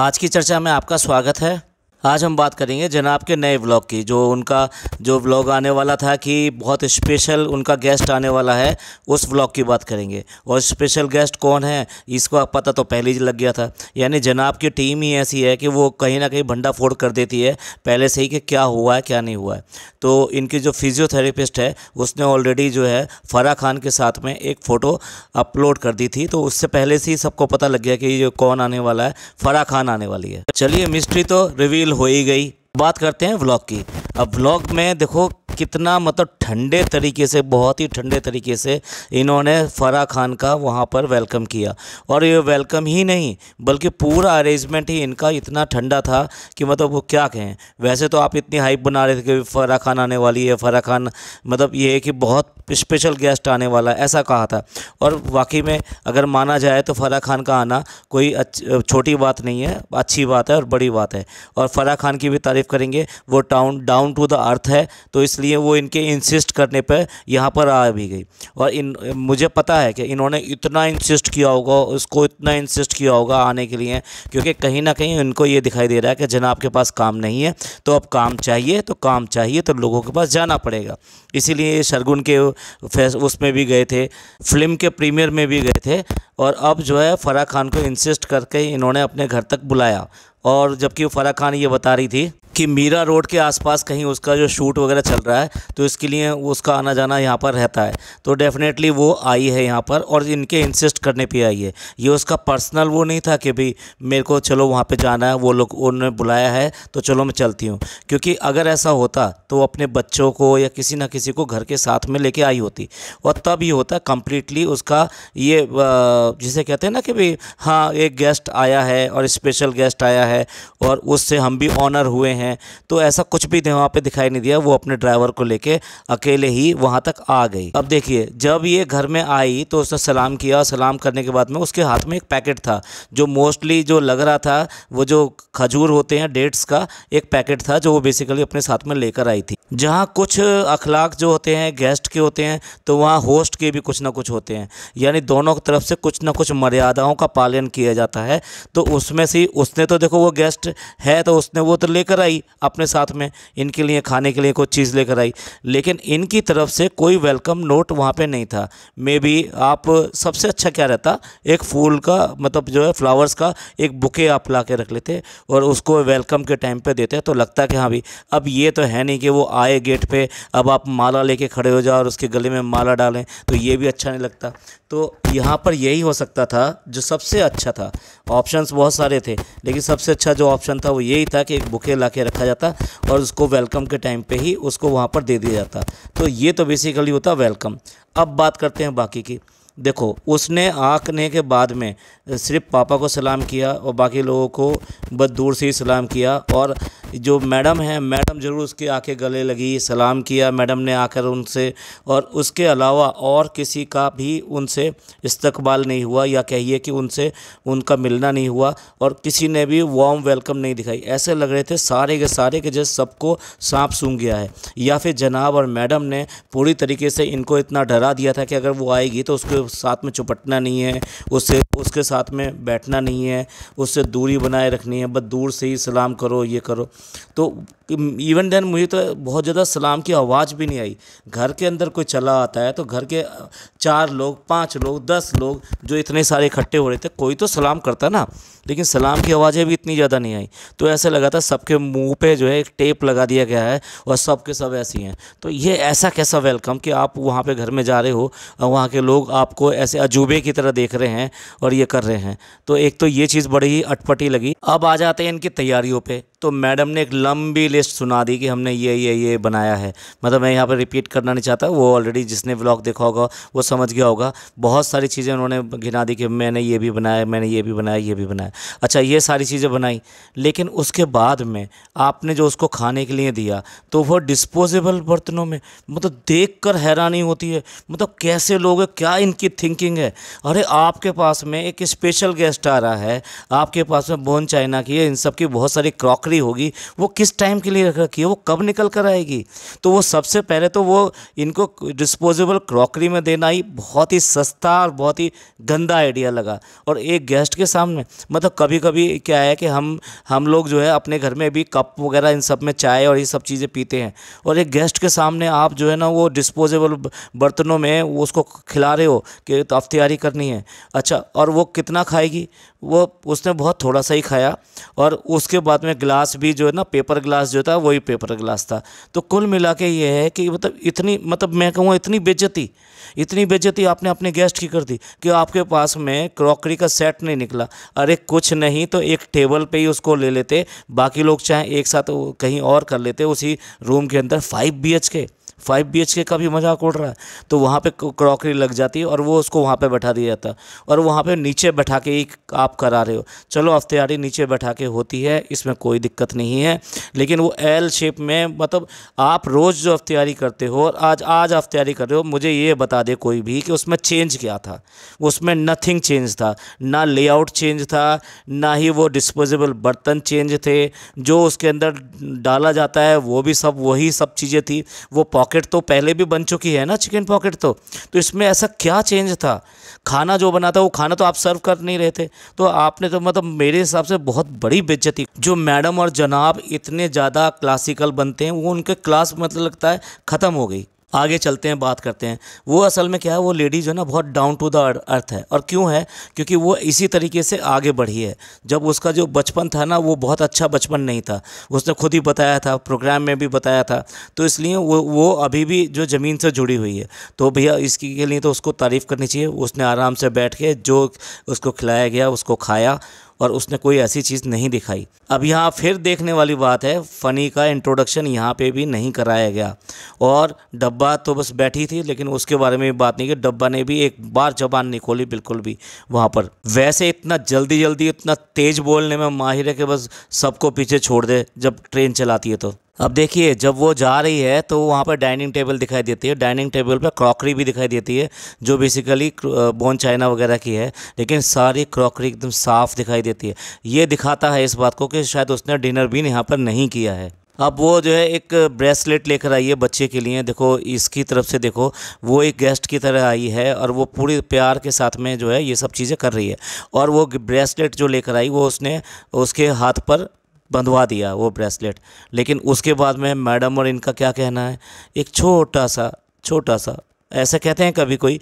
आज की चर्चा में आपका स्वागत है आज हम बात करेंगे जनाब के नए व्लॉग की जो उनका जो व्लॉग आने वाला था कि बहुत स्पेशल उनका गेस्ट आने वाला है उस व्लॉग की बात करेंगे और स्पेशल गेस्ट कौन है इसको आप पता तो पहले ही लग गया था यानी जनाब की टीम ही ऐसी है कि वो कहीं ना कहीं भंडा फोड़ कर देती है पहले से ही कि क्या हुआ है क्या नहीं हुआ है तो इनकी जो फिजियोथेरेपिस्ट है उसने ऑलरेडी जो है फ़रा खान के साथ में एक फ़ोटो अपलोड कर दी थी तो उससे पहले से ही सबको पता लग गया कि ये कौन आने वाला है फ़रा खान आने वाली है चलिए मिस्ट्री तो रिवील हो ही गई बात करते हैं व्लॉग की अब व्लॉग में देखो कितना मतलब ठंडे तरीके से बहुत ही ठंडे तरीके से इन्होंने फ़रा खान का वहाँ पर वेलकम किया और ये वेलकम ही नहीं बल्कि पूरा अरेंजमेंट ही इनका इतना ठंडा था कि मतलब वो क्या कहें वैसे तो आप इतनी हाइप बना रहे थे कि फ़रा खान आने वाली है फ़रा खान मतलब ये है कि बहुत स्पेशल गेस्ट आने वाला है ऐसा कहा था और वाकई में अगर माना जाए तो फ़राह खान का आना कोई छोटी बात नहीं है अच्छी बात है और बड़ी बात है और फ़राह खान की भी तारीफ़ करेंगे वो टाउन डाउन टू द अर्थ है तो इसलिए वो इनके इंसिस्ट करने पर यहाँ पर आ भी गई और इन मुझे पता है कि इन्होंने इतना इंसिस्ट किया होगा उसको इतना इंसिस्ट किया होगा आने के लिए क्योंकि कहीं ना कहीं उनको ये दिखाई दे रहा है कि जनाब के पास काम नहीं है तो अब काम चाहिए तो काम चाहिए तो लोगों के पास जाना पड़ेगा इसीलिए सरगुन के फैस उसमें भी गए थे फिल्म के प्रीमियर में भी गए थे और अब जो है फ़राह खान को इंसिस्ट करके इन्होंने अपने घर तक बुलाया और जबकि फराह खान ये बता रही थी कि मीरा रोड के आसपास कहीं उसका जो शूट वगैरह चल रहा है तो इसके लिए उसका आना जाना यहाँ पर रहता है तो डेफ़िनेटली वो आई है यहाँ पर और इनके इंसिस्ट करने पे आई है ये उसका पर्सनल वो नहीं था कि भाई मेरे को चलो वहाँ पे जाना है वो लोग उन्होंने बुलाया है तो चलो मैं चलती हूँ क्योंकि अगर ऐसा होता तो वो अपने बच्चों को या किसी ना किसी को घर के साथ में लेके आई होती और तब ये होता कम्प्लीटली उसका ये जिसे कहते हैं ना कि भाई हाँ एक गेस्ट आया है और स्पेशल गेस्ट आया है है और उससे हम भी ऑनर हुए हैं तो ऐसा कुछ भी वहाँ पे दिखाई नहीं दिया वो अपने ड्राइवर को लेके अकेले ही वहाँ तक आ गई अब देखिए जब ये घर में आई तो उसने सलाम किया सलाम करने के बाद में उसके हाथ में एक पैकेट था जो मोस्टली जो लग रहा था वो जो खजूर होते हैं डेट्स का एक पैकेट था जो वो बेसिकली अपने साथ में लेकर आई थी जहाँ कुछ अखलाक जो होते हैं गेस्ट के होते हैं तो वहाँ होस्ट के भी कुछ ना कुछ होते हैं यानी दोनों तरफ से कुछ ना कुछ मर्यादाओं का पालन किया जाता है तो उसमें से उसने तो देखो वो गेस्ट है तो उसने वो तो लेकर आई अपने साथ में इनके लिए खाने के लिए कुछ चीज़ लेकर आई लेकिन इनकी तरफ से कोई वेलकम नोट वहाँ पे नहीं था मे बी आप सबसे अच्छा क्या रहता एक फूल का मतलब जो है फ्लावर्स का एक बुके आप ला के रख लेते और उसको वेलकम के टाइम पर देते तो लगता कि हाँ भाई अब ये तो है नहीं कि वो आए गेट पर अब आप माला लेके खड़े हो जाओ और उसके गले में माला डालें तो ये भी अच्छा नहीं लगता तो यहाँ पर यही हो सकता था जो सबसे अच्छा था ऑप्शंस बहुत सारे थे लेकिन सबसे अच्छा जो ऑप्शन था वो यही था कि एक बुके ला के रखा जाता और उसको वेलकम के टाइम पे ही उसको वहाँ पर दे दिया जाता तो ये तो बेसिकली होता वेलकम अब बात करते हैं बाकी की देखो उसने आँखने के बाद में सिर्फ पापा को सलाम किया और बाकी लोगों को बद दूर से ही सलाम किया और जो मैडम हैं मैडम ज़रूर उसके आके गले लगी सलाम किया मैडम ने आकर उनसे और उसके अलावा और किसी का भी उनसे इस्तकबाल नहीं हुआ या कहिए कि उनसे उनका मिलना नहीं हुआ और किसी ने भी वार्म वेलकम नहीं दिखाई ऐसे लग रहे थे सारे के सारे के जैसे सबको सांप सूंघ गया है या फिर जनाब और मैडम ने पूरी तरीके से इनको इतना डरा दिया था कि अगर वो आएगी तो उसके साथ में चुपटना नहीं है उससे उसके साथ में बैठना नहीं है उससे दूरी बनाए रखनी है बस दूर से ही सलाम करो ये करो तो कि इवन देन मुझे तो बहुत ज़्यादा सलाम की आवाज़ भी नहीं आई घर के अंदर कोई चला आता है तो घर के चार लोग पाँच लोग दस लोग जो इतने सारे इकट्ठे हो रहे थे कोई तो सलाम करता ना लेकिन सलाम की आवाज़ें भी इतनी ज़्यादा नहीं आई तो ऐसा लगा था सबके मुंह पे जो है एक टेप लगा दिया गया है और सब के सब ऐसे हैं तो ये ऐसा कैसा वेलकम कि आप वहाँ पे घर में जा रहे हो और वहाँ के लोग आपको ऐसे अजूबे की तरह देख रहे हैं और ये कर रहे हैं तो एक तो ये चीज़ बड़ी ही अटपटी लगी अब आ जाते हैं इनकी तैयारियों पर तो मैडम ने एक लंबी लिस्ट लिस्ट सुना दी कि हमने ये ये ये बनाया है मतलब मैं यहाँ पर रिपीट करना नहीं चाहता वो ऑलरेडी जिसने ब्लॉग देखा होगा वो समझ गया होगा बहुत सारी चीज़ें उन्होंने गिना दी कि मैंने ये भी बनाया मैंने ये भी बनाया ये भी बनाया अच्छा ये सारी चीज़ें बनाई लेकिन उसके बाद में आपने जो उसको खाने के लिए दिया तो वह डिस्पोजेबल बर्तनों में मतलब देख हैरानी होती है मतलब कैसे लोग क्या इनकी थिंकिंग है अरे आपके पास में एक स्पेशल गेस्ट आ रहा है आपके पास में बोन चाइना की है इन सब की बहुत सारी क्रॉकरी होगी वो किस टाइम के लिए रख रखी है वो कब निकल कर आएगी तो वो सबसे पहले तो वो इनको डिस्पोजेबल क्रॉकरी में देना ही बहुत ही सस्ता और बहुत ही गंदा आइडिया लगा और एक गेस्ट के सामने मतलब कभी कभी क्या है कि हम हम लोग जो है अपने घर में भी कप वगैरह इन सब में चाय और ये सब चीज़ें पीते हैं और एक गेस्ट के सामने आप जो है ना वो डिस्पोजेबल बर्तनों में वो उसको खिला रहे हो कि तो अफ्तियारी करनी है अच्छा और वो कितना खाएगी वो उसने बहुत थोड़ा सा ही खाया और उसके बाद में गिलास भी जो है ना पेपर गिलास जो था वही पेपर ग्लास था तो कुल मिला के ये है कि मतलब इतनी मतलब मैं कहूँगा इतनी बेजती इतनी बेजती आपने अपने गेस्ट की कर दी कि आपके पास में क्रॉकरी का सेट नहीं निकला अरे कुछ नहीं तो एक टेबल पे ही उसको ले लेते बाकी लोग चाहे एक साथ कहीं और कर लेते उसी रूम के अंदर फाइव बी के फाइव बी का भी मजाक उड़ रहा है तो वहाँ पे क्रॉकरी लग जाती है और वो उसको वहाँ पे बैठा दिया जाता है और वहाँ पे नीचे बैठा के ही आप करा रहे हो चलो अफ्तियारी नीचे बैठा के होती है इसमें कोई दिक्कत नहीं है लेकिन वो एल शेप में मतलब आप रोज़ जो अफ्तियारी करते हो और आज आज अफ्तियारी कर रहे हो मुझे ये बता दे कोई भी कि उसमें चेंज क्या था उसमें नथिंग चेंज था ना लेआउट चेंज था ना ही वो डिस्पोजेबल बर्तन चेंज थे जो उसके अंदर डाला जाता है वो भी सब वही सब चीज़ें थी वो पॉकेट तो पहले भी बन चुकी है ना चिकन पॉकेट तो तो इसमें ऐसा क्या चेंज था खाना जो बना था वो खाना तो आप सर्व कर नहीं रहे थे तो आपने तो मतलब मेरे हिसाब से बहुत बड़ी बेज्जती जो मैडम और जनाब इतने ज़्यादा क्लासिकल बनते हैं वो उनके क्लास मतलब लगता है ख़त्म हो गई आगे चलते हैं बात करते हैं वो असल में क्या है वो लेडी जो है ना बहुत डाउन टू द अर्थ है और क्यों है क्योंकि वो इसी तरीके से आगे बढ़ी है जब उसका जो बचपन था ना वो बहुत अच्छा बचपन नहीं था उसने खुद ही बताया था प्रोग्राम में भी बताया था तो इसलिए वो वो अभी भी जो ज़मीन से जुड़ी हुई है तो भैया इसकी के लिए तो उसको तारीफ़ करनी चाहिए उसने आराम से बैठ के जो उसको खिलाया गया उसको खाया और उसने कोई ऐसी चीज़ नहीं दिखाई अब यहाँ फिर देखने वाली बात है फ़नी का इंट्रोडक्शन यहाँ पे भी नहीं कराया गया और डब्बा तो बस बैठी थी लेकिन उसके बारे में भी बात नहीं की डब्बा ने भी एक बार जबान नहीं खोली बिल्कुल भी वहाँ पर वैसे इतना जल्दी जल्दी इतना तेज़ बोलने में माहिर है कि बस सबको पीछे छोड़ दे जब ट्रेन चलाती है तो अब देखिए जब वो जा रही है तो वहाँ पर डाइनिंग टेबल दिखाई देती है डाइनिंग टेबल पर क्रॉकरी भी दिखाई देती है जो बेसिकली बोन चाइना वगैरह की है लेकिन सारी क्रॉकरी एकदम साफ़ दिखाई देती है ये दिखाता है इस बात को कि शायद उसने डिनर भी यहाँ पर नहीं किया है अब वो जो है एक ब्रेसलेट लेकर आई है बच्चे के लिए देखो इसकी तरफ से देखो वो एक गेस्ट की तरह आई है और वो पूरे प्यार के साथ में जो है ये सब चीज़ें कर रही है और वो ब्रेसलेट जो लेकर आई वो उसने उसके हाथ पर बंधवा दिया वो ब्रेसलेट लेकिन उसके बाद में मैडम और इनका क्या कहना है एक छोटा सा छोटा सा ऐसा कहते हैं कभी कोई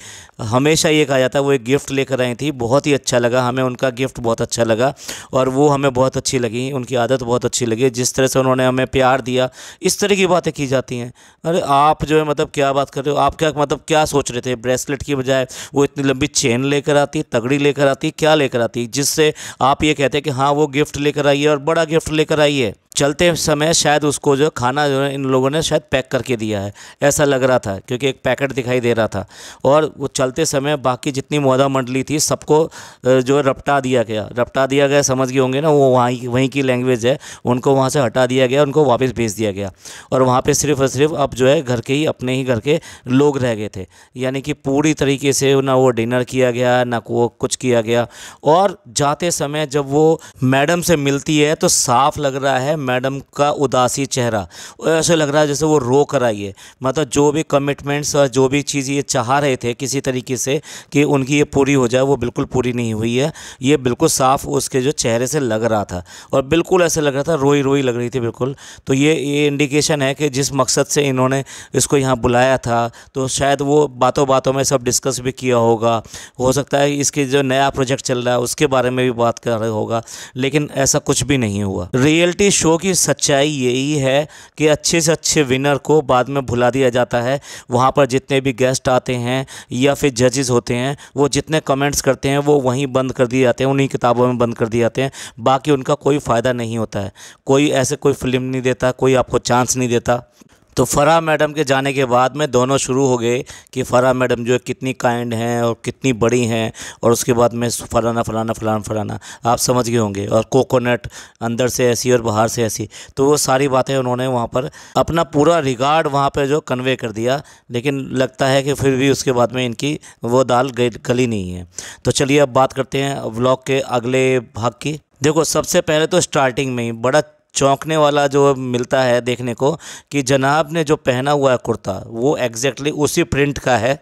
हमेशा ये कहा जाता है वो एक गिफ्ट लेकर आई थी बहुत ही अच्छा लगा हमें उनका गिफ्ट बहुत अच्छा लगा और वो हमें बहुत अच्छी लगी उनकी आदत बहुत अच्छी लगी जिस तरह से उन्होंने हमें प्यार दिया इस तरह की बातें की जाती हैं अरे आप जो है मतलब क्या बात कर रहे हो आप क्या मतलब क्या सोच रहे थे ब्रेसलेट की बजाय वो इतनी लंबी चेन लेकर आती तगड़ी लेकर आती क्या लेकर आती जिससे आप ये कहते हैं कि हाँ वो गिफ्ट लेकर आई है और बड़ा गिफ्ट लेकर आई है चलते समय शायद उसको जो खाना जो है इन लोगों ने शायद पैक करके दिया है ऐसा लग रहा था क्योंकि एक पैकेट दिखाई दे रहा था और वो चलते समय बाकी जितनी मौदा मंडली थी सबको जो रपटा दिया गया रपटा दिया गया समझ गए होंगे ना वो वहीं वहीं की लैंग्वेज है उनको वहाँ से हटा दिया गया उनको वापस भेज दिया गया और वहाँ पर सिर्फ और सिर्फ अब जो है घर के ही अपने ही घर के लोग रह गए थे यानी कि पूरी तरीके से ना वो डिनर किया गया ना वो कुछ किया गया और जाते समय जब वो मैडम से मिलती है तो साफ लग रहा है मैडम का उदासी चेहरा ऐसे लग रहा है जैसे वो रो कर आई है मतलब जो भी कमिटमेंट्स और जो भी चीज़ ये चाह रहे थे किसी तरीके से कि उनकी ये पूरी हो जाए वो बिल्कुल पूरी नहीं हुई है ये बिल्कुल साफ उसके जो चेहरे से लग रहा था और बिल्कुल ऐसे लग रहा था रोई रोई लग रही थी बिल्कुल तो ये ये इंडिकेशन है कि जिस मकसद से इन्होंने इसको यहाँ बुलाया था तो शायद वो बातों बातों में सब डिस्कस भी किया होगा हो सकता है इसके जो नया प्रोजेक्ट चल रहा है उसके बारे में भी बात कर रहे होगा लेकिन ऐसा कुछ भी नहीं हुआ रियलिटी शो शो की सच्चाई यही है कि अच्छे से अच्छे विनर को बाद में भुला दिया जाता है वहाँ पर जितने भी गेस्ट आते हैं या फिर जजेस होते हैं वो जितने कमेंट्स करते हैं वो वहीं बंद कर दिए जाते हैं उन्हीं किताबों में बंद कर दिए जाते हैं बाकी उनका कोई फ़ायदा नहीं होता है कोई ऐसे कोई फिल्म नहीं देता कोई आपको चांस नहीं देता तो फ़रा मैडम के जाने के बाद में दोनों शुरू हो गए कि फ़रा मैडम जो है कितनी काइंड हैं और कितनी बड़ी हैं और उसके बाद में फलाना फलाना फलाना फलाना आप समझ गए होंगे और कोकोनट अंदर से ऐसी और बाहर से ऐसी तो वो सारी बातें उन्होंने वहाँ पर अपना पूरा रिगार्ड वहाँ पर जो कन्वे कर दिया लेकिन लगता है कि फिर भी उसके बाद में इनकी वो दाल गली नहीं है तो चलिए अब बात करते हैं ब्लॉग के अगले भाग की देखो सबसे पहले तो स्टार्टिंग में ही बड़ा चौंकने वाला जो मिलता है देखने को कि जनाब ने जो पहना हुआ है कुर्ता वो एग्जैक्टली उसी प्रिंट का है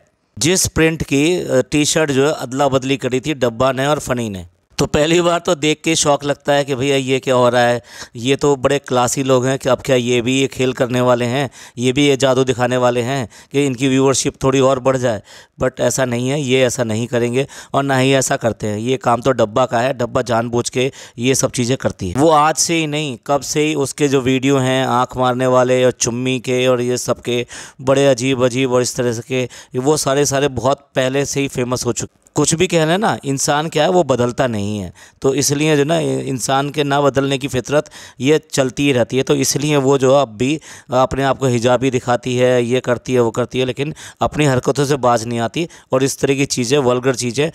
जिस प्रिंट की टी शर्ट जो है अदला बदली करी थी डब्बा ने और फ़नी ने तो पहली बार तो देख के शौक लगता है कि भैया ये क्या हो रहा है ये तो बड़े क्लासी लोग हैं कि अब क्या ये भी ये खेल करने वाले हैं ये भी ये जादू दिखाने वाले हैं कि इनकी व्यूअरशिप थोड़ी और बढ़ जाए बट ऐसा नहीं है ये ऐसा नहीं करेंगे और ना ही ऐसा करते हैं ये काम तो डब्बा का है डब्बा जानबूझ के ये सब चीज़ें करती है वो आज से ही नहीं कब से ही उसके जो वीडियो हैं आँख मारने वाले और चुम्मी के और ये सब के बड़े अजीब अजीब और इस तरह से के वो सारे सारे बहुत पहले से ही फेमस हो चुके कुछ भी कह लें ना इंसान क्या है वो बदलता नहीं है तो इसलिए जो ना इंसान के ना बदलने की फितरत ये चलती ही रहती है तो इसलिए वो जो अब भी अपने आप को हिजाबी दिखाती है ये करती है वो करती है लेकिन अपनी हरकतों से बाज नहीं आती और इस तरह की चीज़ें वलगर चीज़ें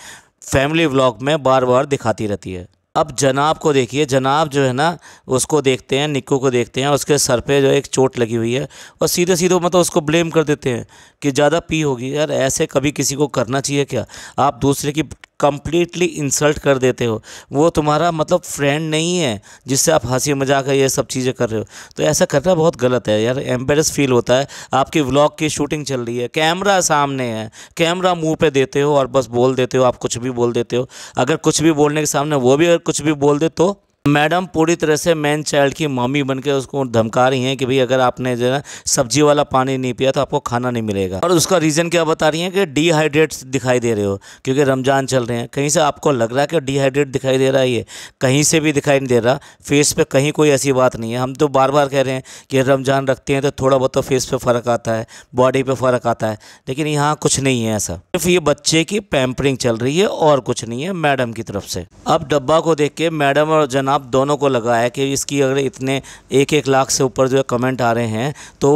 फैमिली ब्लॉग में बार बार दिखाती रहती है अब जनाब को देखिए जनाब जो है ना उसको देखते हैं निक्को को देखते हैं उसके सर पे जो है एक चोट लगी हुई है और सीधे सीधे मतलब उसको ब्लेम कर देते हैं कि ज़्यादा पी होगी यार ऐसे कभी किसी को करना चाहिए क्या आप दूसरे की कम्प्लीटली इंसल्ट कर देते हो वो तुम्हारा मतलब फ्रेंड नहीं है जिससे आप हंसी मजाक ये सब चीज़ें कर रहे हो तो ऐसा करना बहुत गलत है यार एम्बेरस फील होता है आपकी व्लॉग की शूटिंग चल रही है कैमरा सामने है कैमरा मुंह पे देते हो और बस बोल देते हो आप कुछ भी बोल देते हो अगर कुछ भी बोलने के सामने वो भी अगर कुछ भी बोल दे तो मैडम पूरी तरह से मैन चाइल्ड की मम्मी बनकर उसको धमका रही हैं कि भाई अगर आपने जो है सब्जी वाला पानी नहीं पिया तो आपको खाना नहीं मिलेगा और उसका रीज़न क्या बता रही हैं कि डिहाइड्रेट दिखाई दे रहे हो क्योंकि रमज़ान चल रहे हैं कहीं से आपको लग रहा है कि डिहाइड्रेट दिखाई दे रहा है ये कहीं से भी दिखाई नहीं दे रहा फेस पर कहीं कोई ऐसी बात नहीं है हम तो बार बार कह रहे हैं कि रमज़ान रखते हैं तो थोड़ा बहुत तो फेस पर फ़र्क आता है बॉडी पर फ़र्क आता है लेकिन यहाँ कुछ नहीं है ऐसा सिर्फ ये बच्चे की पैम्परिंग चल रही है और कुछ नहीं है मैडम की तरफ से अब डब्बा को देख के मैडम और जना आप दोनों को लगा है कि इसकी अगर इतने एक एक लाख से ऊपर जो है कमेंट आ रहे हैं तो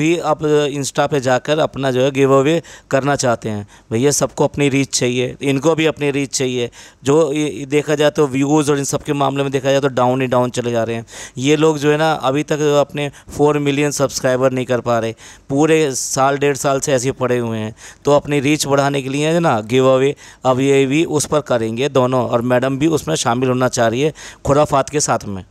भी आप इंस्टा पे जाकर अपना जो है गिव अवे करना चाहते हैं भैया सबको अपनी रीच चाहिए इनको भी अपनी रीच चाहिए जो देखा जाए तो व्यूज़ और इन सब के मामले में देखा जाए तो डाउन ही डाउन चले जा रहे हैं ये लोग जो है ना अभी तक अपने फ़ोर मिलियन सब्सक्राइबर नहीं कर पा रहे पूरे साल डेढ़ साल से ऐसे पड़े हुए हैं तो अपनी रीच बढ़ाने के लिए ना गिव अवे अब ये भी उस पर करेंगे दोनों और मैडम भी उसमें शामिल होना चाह रही है खुदा खुराफात के साथ में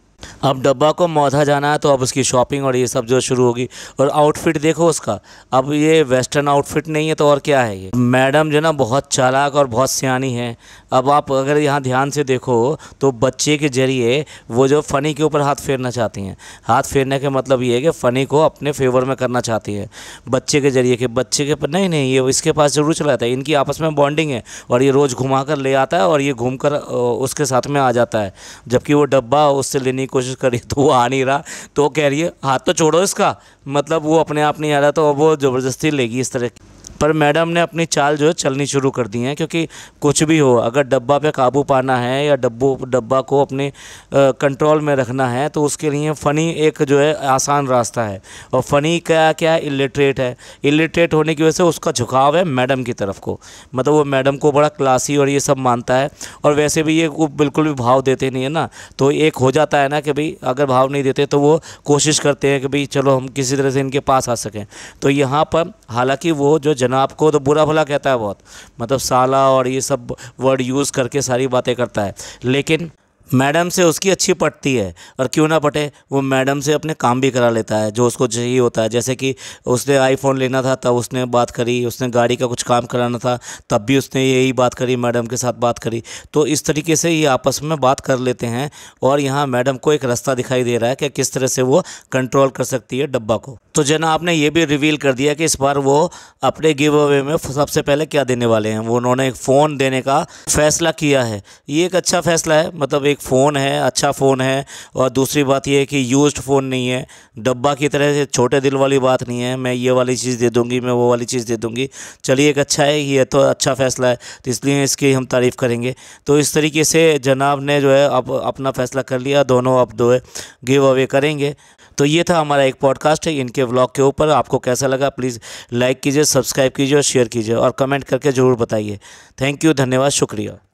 अब डब्बा को मौधा जाना है तो अब उसकी शॉपिंग और ये सब जो शुरू होगी और आउटफिट देखो उसका अब ये वेस्टर्न आउटफिट नहीं है तो और क्या है ये मैडम जो ना बहुत चालाक और बहुत सियानी है अब आप अगर यहाँ ध्यान से देखो तो बच्चे के ज़रिए वो जो फ़नी के ऊपर हाथ फेरना चाहती हैं हाथ फेरने का मतलब ये है कि फ़नी को अपने फेवर में करना चाहती है बच्चे के ज़रिए कि बच्चे के पर नहीं नहीं ये इसके पास ज़रूर चलाता है इनकी आपस में बॉन्डिंग है और ये रोज़ घुमा कर ले आता है और ये घूम कर उसके साथ में आ जाता है जबकि वो डब्बा उससे लेने कोशिश है तो वो आ नहीं रहा तो कह रही है हाथ तो छोड़ो इसका मतलब वो अपने आप नहीं आ रहा तो वो ज़बरदस्ती लेगी इस तरह की पर मैडम ने अपनी चाल जो है चलनी शुरू कर दी है क्योंकि कुछ भी हो अगर डब्बा पे काबू पाना है या डब्बो डब्बा को अपने कंट्रोल में रखना है तो उसके लिए फ़नी एक जो है आसान रास्ता है और फ़नी क्या क्या है इलिटरेट है इलिटरेट होने की वजह से उसका झुकाव है मैडम की तरफ को मतलब वो मैडम को बड़ा क्लासी और ये सब मानता है और वैसे भी ये वो बिल्कुल भी भाव देते नहीं है ना तो एक हो जाता है ना कि भाई अगर भाव नहीं देते तो वो कोशिश करते हैं कि भाई चलो हम किसी तरह से इनके पास आ सकें तो यहाँ पर हालाँकि वो जो जनाब आपको तो बुरा भला कहता है बहुत मतलब साला और ये सब वर्ड यूज़ करके सारी बातें करता है लेकिन मैडम से उसकी अच्छी पटती है और क्यों ना पटे वो मैडम से अपने काम भी करा लेता है जो उसको चाहिए होता है जैसे कि उसने आईफोन लेना था तब उसने बात करी उसने गाड़ी का कुछ काम कराना था तब भी उसने यही बात करी मैडम के साथ बात करी तो इस तरीके से ये आपस में बात कर लेते हैं और यहाँ मैडम को एक रास्ता दिखाई दे रहा है कि किस तरह से वो कंट्रोल कर सकती है डब्बा को तो जना आपने ये भी रिवील कर दिया कि इस बार वो अपने गिव अवे में सबसे पहले क्या देने वाले हैं वो उन्होंने एक फ़ोन देने का फैसला किया है ये एक अच्छा फैसला है मतलब एक एक फ़ोन है अच्छा फ़ोन है और दूसरी बात यह है कि यूज्ड फ़ोन नहीं है डब्बा की तरह से छोटे दिल वाली बात नहीं है मैं ये वाली चीज़ दे दूँगी मैं वो वाली चीज़ दे दूँगी चलिए एक अच्छा है ये तो अच्छा फ़ैसला है तो इसलिए इसकी हम तारीफ़ करेंगे तो इस तरीके से जनाब ने जो है अब अपना फ़ैसला कर लिया दोनों अब दो गिव अवे करेंगे तो ये था हमारा एक पॉडकास्ट है इनके व्लॉग के ऊपर आपको कैसा लगा प्लीज़ लाइक कीजिए सब्सक्राइब कीजिए और शेयर कीजिए और कमेंट करके ज़रूर बताइए थैंक यू धन्यवाद शुक्रिया